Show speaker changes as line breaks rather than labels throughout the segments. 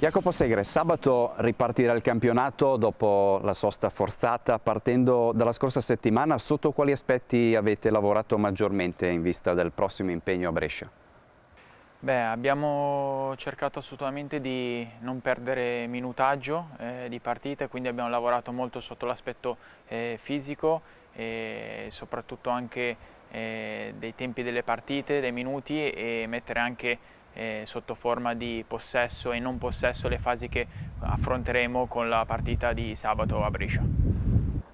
Jacopo Segre, sabato ripartirà il campionato dopo la sosta forzata, partendo dalla scorsa settimana, sotto quali aspetti avete lavorato maggiormente in vista del prossimo impegno a Brescia?
Beh, abbiamo cercato assolutamente di non perdere minutaggio eh, di partita, quindi abbiamo lavorato molto sotto l'aspetto eh, fisico e soprattutto anche eh, dei tempi delle partite, dei minuti e mettere anche eh, sotto forma di possesso e non possesso le fasi che affronteremo con la partita di sabato
a Brescia.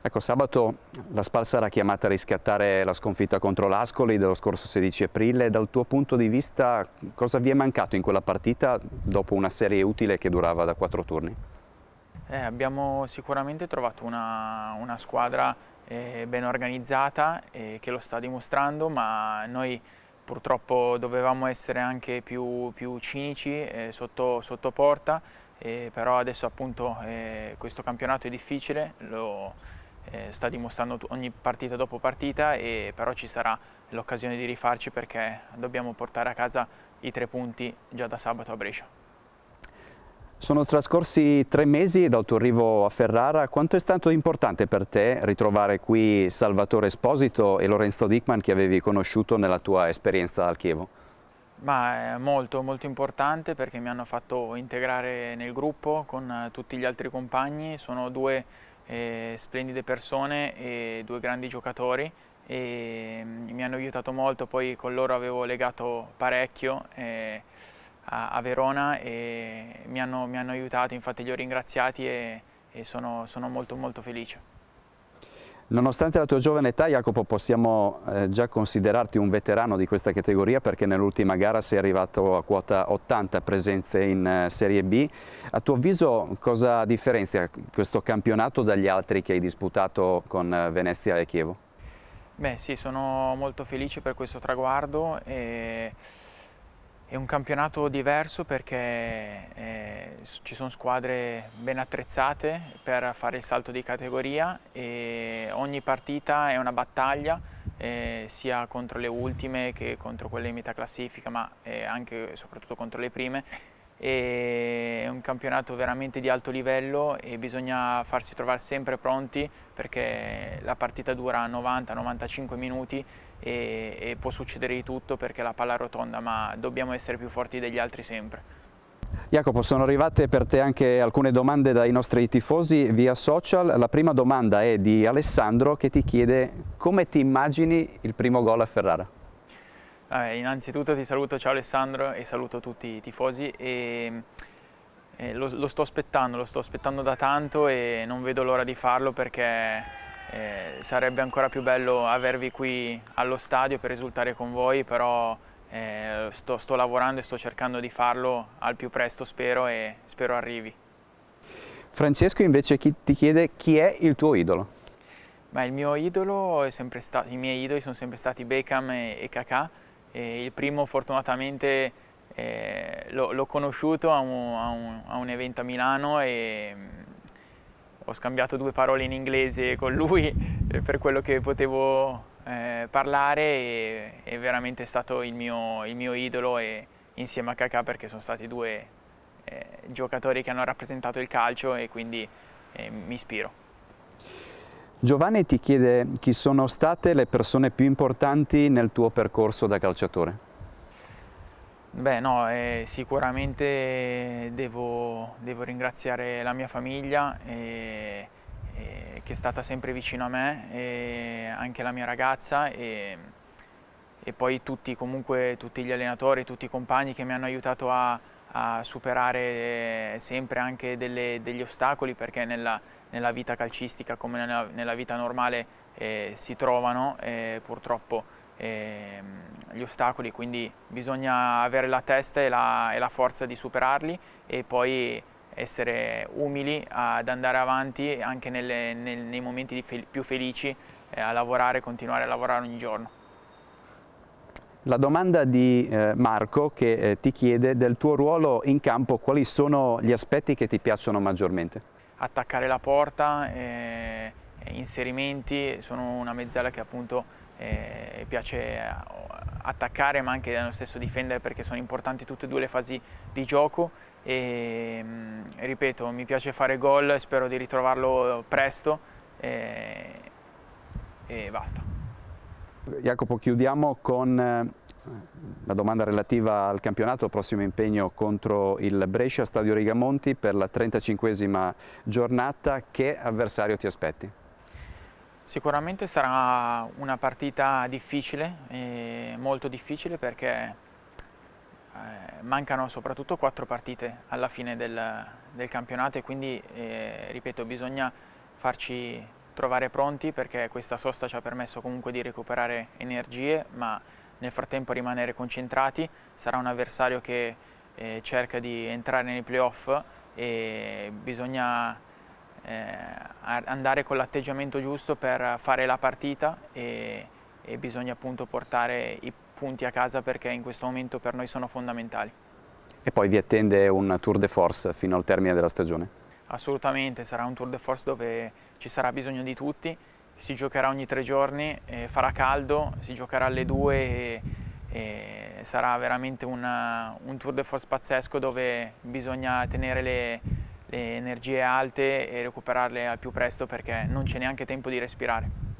Ecco, sabato la Spal sarà chiamata a riscattare la sconfitta contro l'Ascoli dello scorso 16 aprile. Dal tuo punto di vista cosa vi è mancato in quella partita dopo una serie utile che durava da quattro turni?
Eh, abbiamo sicuramente trovato una, una squadra eh, ben organizzata eh, che lo sta dimostrando, ma noi Purtroppo dovevamo essere anche più, più cinici eh, sotto, sotto, porta, eh, però adesso appunto eh, questo campionato è difficile, lo eh, sta dimostrando ogni partita dopo partita, e, però ci sarà l'occasione di rifarci perché dobbiamo portare a casa i tre punti già da sabato a Brescia.
Sono trascorsi tre mesi dal tuo arrivo a Ferrara, quanto è stato importante per te ritrovare qui Salvatore Esposito e Lorenzo Dickman che avevi conosciuto nella tua esperienza al Chievo?
Ma è molto molto importante perché mi hanno fatto integrare nel gruppo con tutti gli altri compagni, sono due eh, splendide persone e due grandi giocatori e mm, mi hanno aiutato molto, poi con loro avevo legato parecchio. Eh, a, Verona e mi hanno, mi hanno, aiutato, infatti li ho ringraziati e, e sono, sono molto molto felice.
Nonostante la tua giovane età, Jacopo, possiamo eh, già considerarti un veterano di questa categoria perché nell'ultima gara sei arrivato a quota 80 presenze in eh, Serie B. A tuo avviso cosa differenzia questo campionato dagli altri che hai disputato con eh, Venezia e Chievo?
Beh sì, sono molto felice per questo traguardo e è un campionato diverso perché eh, ci sono squadre ben attrezzate per fare il salto di categoria e ogni partita è una battaglia eh, sia contro le ultime che contro quelle in metà classifica ma eh, anche e soprattutto contro le prime e è un campionato veramente di alto livello e bisogna farsi trovare sempre pronti perché la partita dura 90-95 minuti e, e può succedere di tutto perché la palla è rotonda ma dobbiamo essere più forti degli altri sempre.
Jacopo, sono arrivate per te anche alcune domande dai nostri tifosi via social. La prima domanda è di Alessandro che ti chiede come ti immagini il primo gol a Ferrara.
Eh, innanzitutto ti saluto, ciao Alessandro e saluto tutti i tifosi e, e eh, lo, lo, sto aspettando, lo sto aspettando da tanto e non vedo l'ora di farlo perché eh, sarebbe ancora più bello avervi qui allo stadio per risultare con voi, però eh, sto, sto lavorando e sto cercando di farlo al più presto spero e spero arrivi.
Francesco invece chi, ti chiede chi è il tuo idolo?
Beh, il mio idolo è sempre stato, i miei idoli sono sempre stati Beckham e, e Kakà e il primo fortunatamente eh, l'ho conosciuto a un, a, un, a un, evento a Milano e mm, ho scambiato due parole in inglese con lui eh, per quello che potevo eh, parlare e è veramente stato il mio, il mio idolo e, insieme a Kakà perché sono stati due eh, giocatori che hanno rappresentato il calcio e quindi eh, mi ispiro.
Giovanni ti chiede chi sono state le persone più importanti nel tuo percorso da calciatore.
Beh no, eh, sicuramente devo, devo, ringraziare la mia famiglia eh, eh, che è stata sempre vicino a me, e anche la mia ragazza e, e poi tutti, comunque, tutti gli allenatori, tutti i compagni che mi hanno aiutato a, a superare eh, sempre anche delle, degli ostacoli perché nella, nella, vita calcistica come nella, nella vita normale eh, si trovano eh, purtroppo ehm, gli ostacoli, quindi bisogna avere la testa e la, e la forza di superarli e poi essere umili ad andare avanti anche nelle, nel, nei momenti fel più felici, eh, a lavorare, continuare a lavorare ogni giorno.
La domanda di eh, Marco che eh, ti chiede del tuo ruolo in campo, quali sono gli aspetti che ti piacciono maggiormente?
Attaccare la porta, eh, inserimenti, sono una mezzala che appunto eh, piace eh, attaccare ma anche nello stesso difendere perché sono importanti tutte e due le fasi di gioco e mm, ripeto mi piace fare gol, spero di ritrovarlo presto e, e basta.
Jacopo, chiudiamo con eh, la domanda relativa al campionato, il prossimo impegno contro il Brescia, Stadio Rigamonti per la 35esima giornata, che avversario ti aspetti?
Sicuramente sarà una partita difficile, molto difficile perché eh, mancano soprattutto quattro partite alla fine del, del campionato e quindi, eh, ripeto, bisogna farci trovare pronti perché questa sosta ci ha permesso comunque di recuperare energie ma nel frattempo rimanere concentrati, sarà un avversario che eh, cerca di entrare nei playoff e bisogna eh, andare con l'atteggiamento giusto per fare la partita e, e bisogna appunto portare i punti a casa perché in questo momento per noi sono fondamentali.
E poi vi attende un tour de force fino al termine della stagione?
assolutamente sarà un tour de force dove ci sarà bisogno di tutti, si giocherà ogni tre giorni, farà caldo, si giocherà alle due e, e sarà veramente una, un tour de force pazzesco dove bisogna tenere le, le energie alte e recuperarle al più presto perché non c'è neanche tempo di respirare.